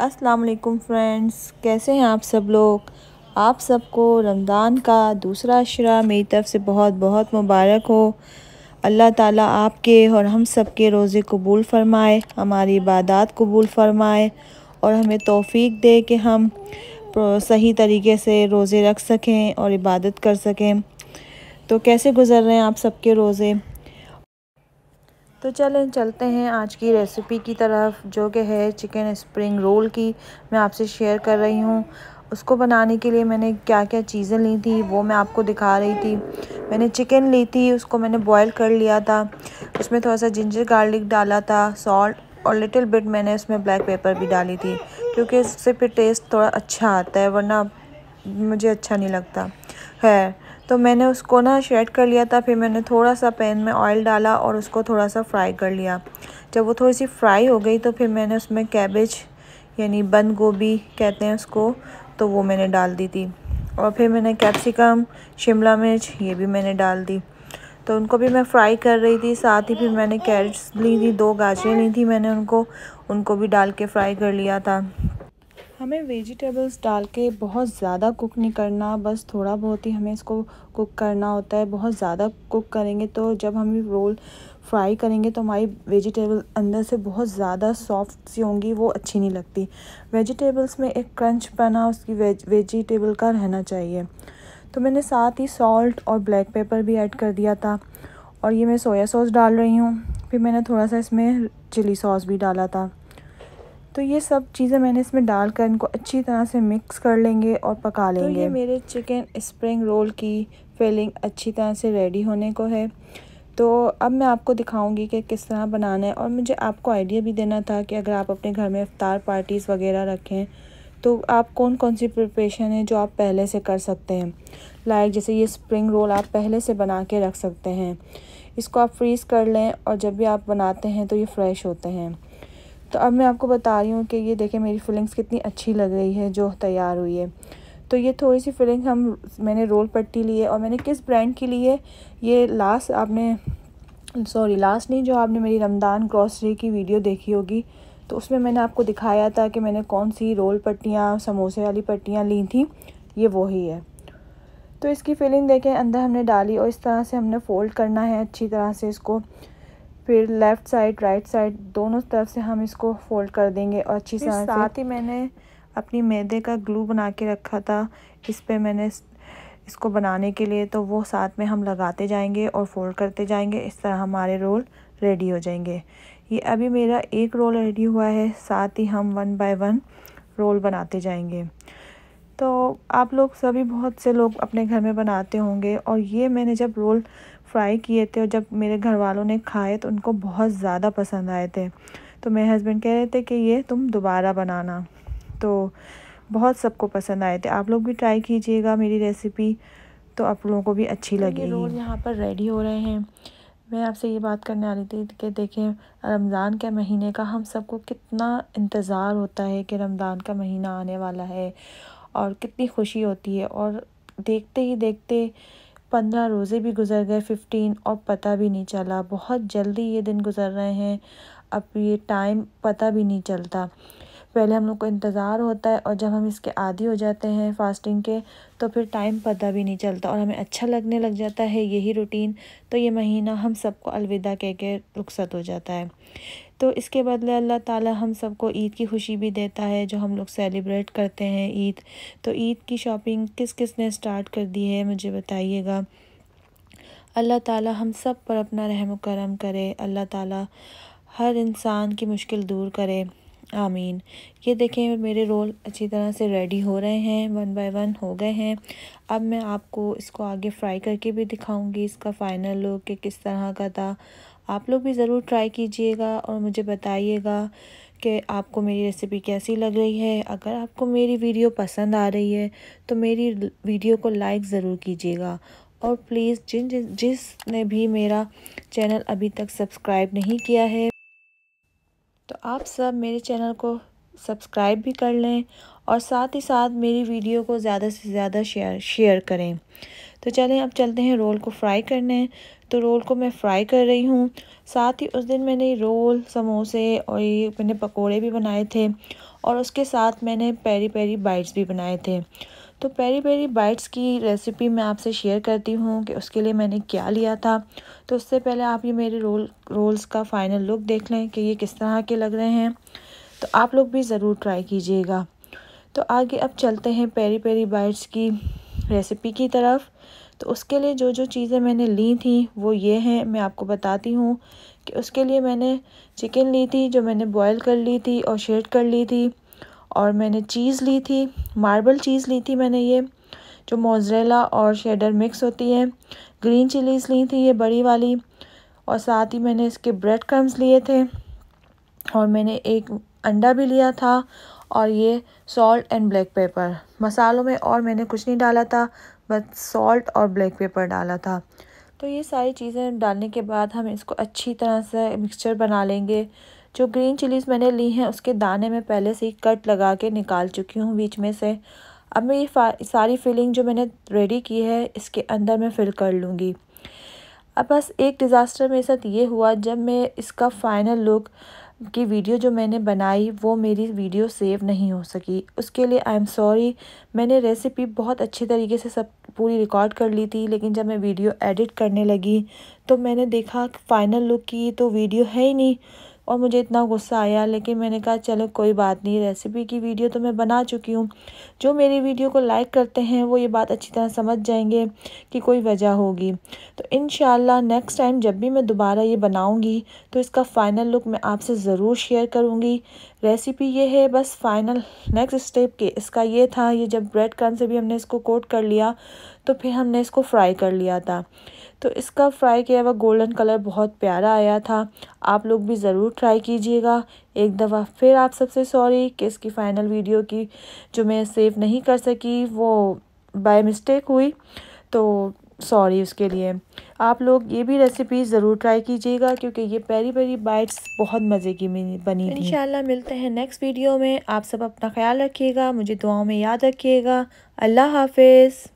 अस्सलाम वालेकुम फ्रेंड्स कैसे हैं आप सब लोग आप सबको रमज़ान का दूसरा अशरा मेरी तरफ से बहुत बहुत मुबारक हो अल्लाह ताला आपके और हम सब के रोज़े कबूल फरमाए हमारी इबादत कबूल फरमाए और हमें तोफ़ी दे कि हम सही तरीके से रोज़े रख सकें और इबादत कर सकें तो कैसे गुज़र रहे हैं आप सबके रोज़े तो चलें चलते हैं आज की रेसिपी की तरफ जो कि है चिकन स्प्रिंग रोल की मैं आपसे शेयर कर रही हूँ उसको बनाने के लिए मैंने क्या क्या चीज़ें ली थी वो मैं आपको दिखा रही थी मैंने चिकन ली थी उसको मैंने बॉईल कर लिया था उसमें थोड़ा सा जिंजर गार्लिक डाला था सॉल्ट और लिटिल बिट मैंने उसमें ब्लैक पेपर भी डाली थी क्योंकि इससे फिर टेस्ट थोड़ा अच्छा आता है वरना मुझे अच्छा नहीं लगता है तो मैंने उसको ना शेड कर लिया था फिर मैंने थोड़ा सा पैन में ऑयल डाला और उसको थोड़ा सा फ्राई कर लिया जब वो थोड़ी सी फ्राई हो गई तो फिर मैंने उसमें कैबेज यानी बंद गोभी कहते हैं उसको तो वो मैंने डाल दी थी और फिर मैंने कैप्सिकम शिमला मिर्च ये भी मैंने डाल दी तो उनको भी मैं फ्राई कर रही थी साथ ही फिर मैंने कैरेट्स ली थी दो गाजरें ली थी मैंने उनको उनको भी डाल के फ्राई कर लिया था हमें वेजिटेबल्स डाल के बहुत ज़्यादा कुक नहीं करना बस थोड़ा बहुत ही हमें इसको कुक करना होता है बहुत ज़्यादा कुक करेंगे तो जब हम रोल फ्राई करेंगे तो हमारी वेजिटेबल अंदर से बहुत ज़्यादा सॉफ्ट सी होंगी वो अच्छी नहीं लगती वेजिटेबल्स में एक क्रंच बना उसकी वेज वेजिटेबल का रहना चाहिए तो मैंने साथ ही सॉल्ट और ब्लैक पेपर भी ऐड कर दिया था और ये मैं सोया सॉस डाल रही हूँ फिर मैंने थोड़ा सा इसमें चिली सॉस भी डाला था तो ये सब चीज़ें मैंने इसमें डालकर इनको अच्छी तरह से मिक्स कर लेंगे और पका लेंगे तो ये मेरे चिकन स्प्रिंग रोल की फिलिंग अच्छी तरह से रेडी होने को है तो अब मैं आपको दिखाऊंगी कि किस तरह बनाना है और मुझे आपको आइडिया भी देना था कि अगर आप अपने घर में अफ्तार पार्टीज़ वगैरह रखें तो आप कौन कौन सी प्रिपरेशन है जो आप पहले से कर सकते हैं लाइक जैसे ये स्प्रिंग रोल आप पहले से बना के रख सकते हैं इसको आप फ्रीज़ कर लें और जब भी आप बनाते हैं तो ये फ्रेश होते हैं तो अब मैं आपको बता रही हूँ कि ये देखें मेरी फिलिंग्स कितनी अच्छी लग रही है जो तैयार हुई है तो ये थोड़ी सी फिलिंग हम मैंने रोल पट्टी ली है और मैंने किस ब्रांड की ली है ये लास्ट आपने सॉरी लास्ट नहीं जो आपने मेरी रमदान ग्रॉसरी की वीडियो देखी होगी तो उसमें मैंने आपको दिखाया था कि मैंने कौन सी रोल पट्टियाँ समोसे वाली पट्टियाँ ली थी ये वही है तो इसकी फिलिंग देखें अंदर हमने डाली और इस तरह से हमने फ़ोल्ड करना है अच्छी तरह से इसको फिर लेफ़्ट साइड राइट साइड दोनों तरफ से हम इसको फोल्ड कर देंगे और अच्छी से साथ ही मैंने अपनी मैदे का ग्लू बना के रखा था इस पर मैंने इसको बनाने के लिए तो वो साथ में हम लगाते जाएंगे और फोल्ड करते जाएंगे इस तरह हमारे रोल रेडी हो जाएंगे ये अभी मेरा एक रोल रेडी हुआ है साथ ही हम वन बाय वन रोल बनाते जाएंगे तो आप लोग सभी बहुत से लोग अपने घर में बनाते होंगे और ये मैंने जब रोल फ्राई किए थे और जब मेरे घर वालों ने खाए तो उनको बहुत ज़्यादा पसंद आए थे तो मेरे हस्बैंड कह रहे थे कि ये तुम दोबारा बनाना तो बहुत सबको पसंद आए थे आप लोग भी ट्राई कीजिएगा मेरी रेसिपी तो आप लोगों को भी अच्छी तो लगी रोल यहाँ पर रेडी हो रहे हैं मैं आपसे ये बात करने आ रही थी कि देखें रमज़ान के महीने का हम सबको कितना इंतज़ार होता है कि रमज़ान का महीना आने वाला है और कितनी खुशी होती है और देखते ही देखते पंद्रह रोज़े भी गुजर गए फिफ्टीन और पता भी नहीं चला बहुत जल्दी ये दिन गुजर रहे हैं अब ये टाइम पता भी नहीं चलता पहले हम लोग को इंतज़ार होता है और जब हम इसके आदि हो जाते हैं फास्टिंग के तो फिर टाइम पता भी नहीं चलता और हमें अच्छा लगने लग जाता है यही रूटीन तो ये महीना हम सबको अलविदा कह के रुखसत हो जाता है तो इसके बदले अल्लाह ताला हम सबको ईद की खुशी भी देता है जो हम लोग सेलिब्रेट करते हैं ईद तो ईद की शॉपिंग किस किस ने स्टार्ट कर दी है मुझे बताइएगा अल्लाह ताला हम सब पर अपना रहम करम करे अल्लाह ताला हर इंसान की मुश्किल दूर करे आमीन ये देखें मेरे रोल अच्छी तरह से रेडी हो रहे हैं वन बाय वन हो गए हैं अब मैं आपको इसको आगे फ्राई करके भी दिखाऊंगी इसका फ़ाइनल लुक कि किस तरह का था आप लोग भी ज़रूर ट्राई कीजिएगा और मुझे बताइएगा कि आपको मेरी रेसिपी कैसी लग रही है अगर आपको मेरी वीडियो पसंद आ रही है तो मेरी वीडियो को लाइक ज़रूर कीजिएगा और प्लीज़ जिन जिसने भी मेरा चैनल अभी तक सब्सक्राइब नहीं किया है तो आप सब मेरे चैनल को सब्सक्राइब भी कर लें और साथ ही साथ मेरी वीडियो को ज़्यादा से ज़्यादा शेयर शेयर करें तो चलें अब चलते हैं रोल को फ्राई करने तो रोल को मैं फ्राई कर रही हूँ साथ ही उस दिन मैंने रोल समोसे और ये मैंने पकोड़े भी बनाए थे और उसके साथ मैंने पेरी पेरी बाइट्स भी बनाए थे तो पेरी पेरी बाइट्स की रेसिपी मैं आपसे शेयर करती हूँ कि उसके लिए मैंने क्या लिया था तो उससे पहले आप ये मेरे रोल रोल्स का फ़ाइनल लुक देख लें कि ये किस तरह के लग रहे हैं तो आप लोग भी ज़रूर ट्राई कीजिएगा तो आगे अब चलते हैं पेरी पेरी बाइट्स की रेसिपी की तरफ तो उसके लिए जो जो चीज़ें मैंने ली थी वो ये हैं मैं आपको बताती हूँ कि उसके लिए मैंने चिकन ली थी जो मैंने बॉईल कर ली थी और शेड कर ली थी और मैंने चीज़ ली थी मार्बल चीज़ ली थी मैंने ये जो मोजरेला और शेडर मिक्स होती है ग्रीन चिलीज़ ली थी ये बड़ी वाली और साथ ही मैंने इसके ब्रेड क्रम्स लिए थे और मैंने एक अंडा भी लिया था और ये सॉल्ट एंड ब्लैक पेपर मसालों में और मैंने कुछ नहीं डाला था बस सॉल्ट और ब्लैक पेपर डाला था तो ये सारी चीज़ें डालने के बाद हम इसको अच्छी तरह से मिक्सचर बना लेंगे जो ग्रीन चिलीज़ मैंने ली हैं उसके दाने में पहले से ही कट लगा के निकाल चुकी हूँ बीच में से अब मैं ये सारी फिलिंग जो मैंने रेडी की है इसके अंदर मैं फिल कर लूँगी अब बस एक डिज़ास्टर मेरे साथ ये हुआ जब मैं इसका फ़ाइनल लुक की वीडियो जो मैंने बनाई वो मेरी वीडियो सेव नहीं हो सकी उसके लिए आई एम सॉरी मैंने रेसिपी बहुत अच्छे तरीके से सब पूरी रिकॉर्ड कर ली थी लेकिन जब मैं वीडियो एडिट करने लगी तो मैंने देखा फाइनल लुक की तो वीडियो है ही नहीं और मुझे इतना गुस्सा आया लेकिन मैंने कहा चलो कोई बात नहीं रेसिपी की वीडियो तो मैं बना चुकी हूँ जो मेरी वीडियो को लाइक करते हैं वो ये बात अच्छी तरह समझ जाएंगे कि कोई वजह होगी तो इन नेक्स्ट टाइम जब भी मैं दोबारा ये बनाऊँगी तो इसका फ़ाइनल लुक मैं आपसे ज़रूर शेयर करूँगी रेसिपी ये है बस फाइनल नेक्स्ट स्टेप के इसका ये था ये जब ब्रेड कर्न से भी हमने इसको कोट कर लिया तो फिर हमने इसको फ्राई कर लिया था तो इसका फ्राई किया हुआ गोल्डन कलर बहुत प्यारा आया था आप लोग भी ज़रूर ट्राई कीजिएगा एक दफ़ा फिर आप सबसे सॉरी कि इसकी फ़ाइनल वीडियो की जो मैं सेव नहीं कर सकी वो बाय मिस्टेक हुई तो सॉरी उसके लिए आप लोग ये भी रेसिपी ज़रूर ट्राई कीजिएगा क्योंकि ये पेरी पेरी बाइट्स बहुत मज़े की बनी इन शाला मिलते हैं नेक्स्ट वीडियो में आप सब अपना ख्याल रखिएगा मुझे दुआओं में याद रखिएगा अल्लाह हाफिज़